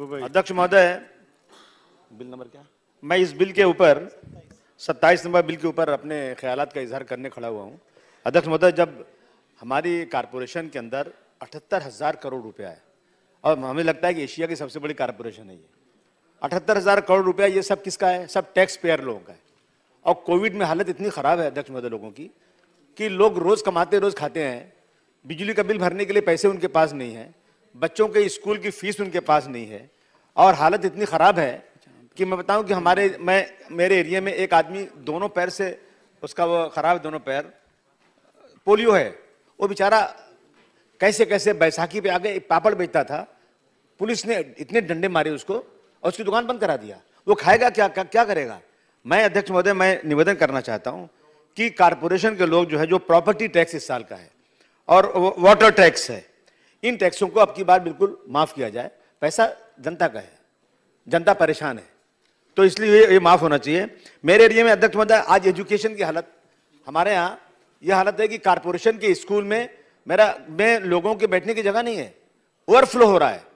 अध्यक्ष महोदय bill number क्या मैं इस बिल के ऊपर सत्ताईस नंबर बिल के ऊपर अपने ख्याल का इजहार करने खड़ा हुआ हूँ अध्यक्ष महोदय जब हमारी कारपोरेशन के अंदर अठहत्तर हज़ार करोड़ रुपया है और हमें लगता है कि एशिया की सबसे बड़ी कारपोरेशन है ये अठहत्तर हज़ार करोड़ रुपया ये सब किसका है सब टैक्स पेयर लोगों का है और कोविड में हालत इतनी ख़राब है अध्यक्ष महोदय लोगों की कि लोग रोज़ कमाते रोज़ खाते हैं बिजली का बिल भरने के लिए पैसे उनके पास नहीं है बच्चों के स्कूल की फीस उनके पास नहीं है और हालत इतनी ख़राब है कि मैं बताऊं कि हमारे मैं मेरे एरिया में एक आदमी दोनों पैर से उसका वो ख़राब है दोनों पैर पोलियो है वो बेचारा कैसे कैसे बैसाखी पे आगे पापड़ बेचता था पुलिस ने इतने डंडे मारे उसको और उसकी दुकान बंद करा दिया वो खाएगा क्या क्या, क्या करेगा मैं अध्यक्ष महोदय मैं निवेदन करना चाहता हूँ कि कारपोरेशन के लोग जो है जो प्रॉपर्टी टैक्स इस साल का है और वाटर टैक्स है इन टैक्सों को अब की बार बिल्कुल माफ़ किया जाए पैसा जनता का है जनता परेशान है तो इसलिए ये माफ़ होना चाहिए मेरे एरिया में अध्यक्ष महोदय आज एजुकेशन की हालत हमारे यहाँ यह हालत है कि कारपोरेशन के स्कूल में मेरा मैं लोगों के बैठने की जगह नहीं है ओवरफ्लो हो रहा है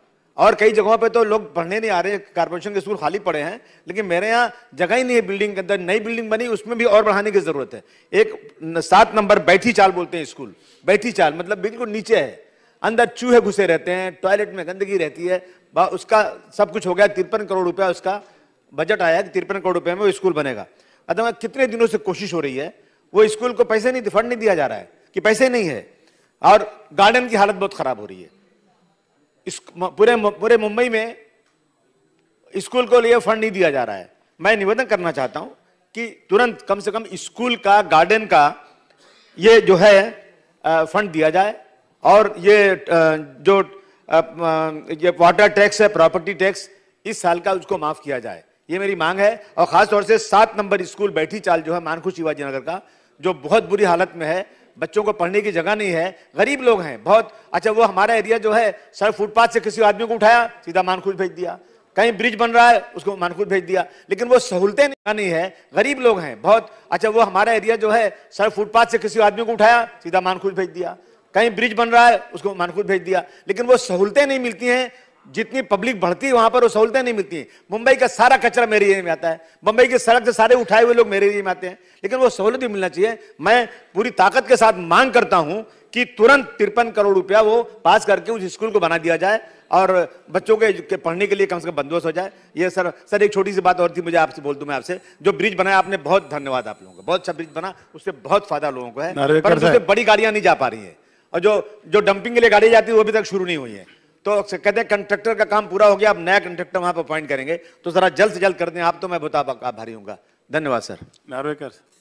और कई जगहों पे तो लोग पढ़ने नहीं आ रहे कारपोरेशन के स्कूल खाली पड़े हैं लेकिन मेरे यहाँ जगह ही नहीं है बिल्डिंग के अंदर नई बिल्डिंग बनी उसमें भी और बढ़ाने की ज़रूरत है एक सात नंबर बैठी चाल बोलते हैं स्कूल बैठी चाल मतलब बिल्कुल नीचे है अंदर चूहे घुसे रहते हैं टॉयलेट में गंदगी रहती है उसका सब कुछ हो गया तिरपन करोड़ रुपया उसका बजट आया कि तिरपन करोड़ रुपये में वो स्कूल बनेगा अतः कितने दिनों से कोशिश हो रही है वो स्कूल को पैसे नहीं फंड नहीं दिया जा रहा है कि पैसे नहीं है और गार्डन की हालत बहुत खराब हो रही है इस पूरे पूरे मुंबई में स्कूल को लिए फंड नहीं दिया जा रहा है मैं निवेदन करना चाहता हूं कि तुरंत कम से कम स्कूल का गार्डन का ये जो है फंड दिया जाए और ये जो ये वाटर टैक्स है प्रॉपर्टी टैक्स इस साल का उसको माफ किया जाए ये मेरी मांग है और खासतौर से सात नंबर स्कूल बैठी चाल जो है मानखू शिवाजी नगर का जो बहुत बुरी हालत में है बच्चों को पढ़ने की जगह नहीं है गरीब लोग हैं बहुत अच्छा वो हमारा एरिया जो है सर फुटपाथ से किसी आदमी को उठाया सीधा मानखूज भेज दिया कहीं ब्रिज बन रहा है उसको मानखूज भेज दिया लेकिन वो सहूलतें नहीं है गरीब लोग हैं बहुत अच्छा वो हमारा एरिया जो है सर फुटपाथ से किसी आदमी को उठाया सीधा मानखूज भेज दिया कहीं ब्रिज बन रहा है उसको मानखुद भेज दिया लेकिन वो सहूलतें नहीं मिलती हैं जितनी पब्लिक बढ़ती है वहां पर वो सहूलतें नहीं मिलती हैं मुंबई का सारा कचरा मेरे एरिया में आता है मुंबई की सड़क से सारे उठाए हुए लोग मेरे एरिया में आते हैं लेकिन वो सहूलत भी मिलना चाहिए मैं पूरी ताकत के साथ मांग करता हूँ कि तुरंत तिरपन करोड़ रुपया वो पास करके उस स्कूल को बना दिया जाए और बच्चों के, के पढ़ने के लिए कम से कम बंदोबस्त हो जाए ये सर सर एक छोटी सी बात और थी मुझे आपसे बोल दूं मैं आपसे जो ब्रिज बनाया आपने बहुत धन्यवाद आप लोगों को बहुत अच्छा ब्रिज बना उससे बहुत फायदा लोगों को है पर बड़ी गाड़ियां नहीं जा पा रही है और जो जो डंपिंग के लिए गाड़ी जाती है वो अभी तक शुरू नहीं हुई है तो कहते हैं कंट्रक्टर का काम पूरा हो गया अब नया कंट्रक्टर वहां पर अपॉइंट करेंगे तो जरा जल्द से जल्द कर दें आप तो मैं बहुत आभारी हूँ धन्यवाद सर नार्वेकर